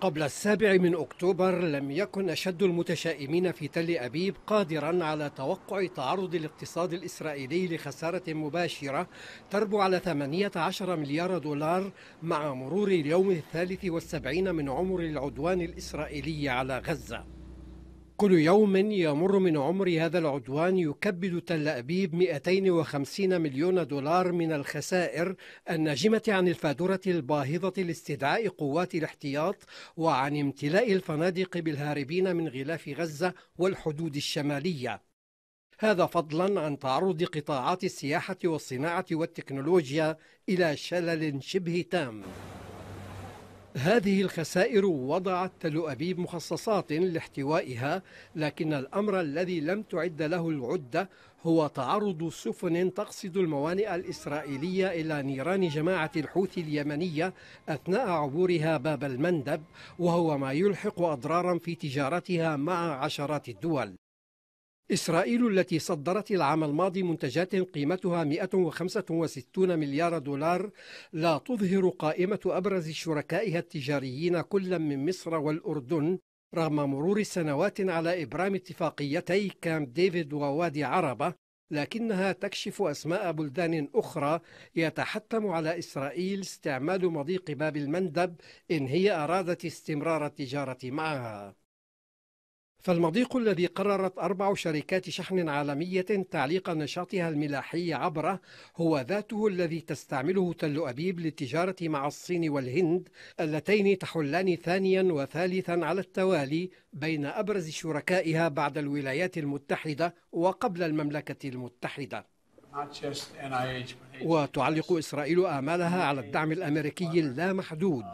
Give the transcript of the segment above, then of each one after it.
قبل السابع من أكتوبر لم يكن أشد المتشائمين في تل أبيب قادرا على توقع تعرض الاقتصاد الإسرائيلي لخسارة مباشرة تربو على 18 مليار دولار مع مرور اليوم الثالث والسبعين من عمر العدوان الإسرائيلي على غزة كل يوم يمر من عمر هذا العدوان يكبد تل أبيب 250 مليون دولار من الخسائر الناجمة عن الفاتورة الباهظة لاستدعاء قوات الاحتياط وعن امتلاء الفنادق بالهاربين من غلاف غزة والحدود الشمالية هذا فضلا عن تعرض قطاعات السياحة والصناعة والتكنولوجيا إلى شلل شبه تام هذه الخسائر وضعت تل أبيب مخصصات لاحتوائها لكن الأمر الذي لم تعد له العدة هو تعرض سفن تقصد الموانئ الإسرائيلية إلى نيران جماعة الحوثي اليمنية أثناء عبورها باب المندب وهو ما يلحق أضرارا في تجارتها مع عشرات الدول إسرائيل التي صدرت العام الماضي منتجات قيمتها 165 مليار دولار لا تظهر قائمة أبرز شركائها التجاريين كلا من مصر والأردن رغم مرور سنوات على إبرام اتفاقيتي كامب ديفيد ووادي عربة لكنها تكشف أسماء بلدان أخرى يتحتم على إسرائيل استعمال مضيق باب المندب إن هي أرادت استمرار التجارة معها فالمضيق الذي قررت أربع شركات شحن عالمية تعليق نشاطها الملاحي عبره هو ذاته الذي تستعمله تل أبيب للتجارة مع الصين والهند اللتين تحلان ثانيا وثالثا على التوالي بين أبرز شركائها بعد الولايات المتحدة وقبل المملكة المتحدة وتعلق إسرائيل آمالها على الدعم الأمريكي اللامحدود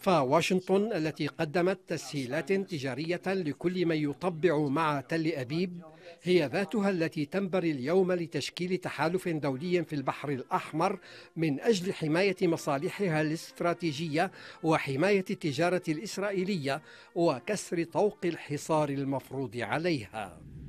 فواشنطن التي قدمت تسهيلات تجارية لكل من يطبع مع تل أبيب هي ذاتها التي تنبري اليوم لتشكيل تحالف دولي في البحر الأحمر من أجل حماية مصالحها الاستراتيجية وحماية التجارة الإسرائيلية وكسر طوق الحصار المفروض عليها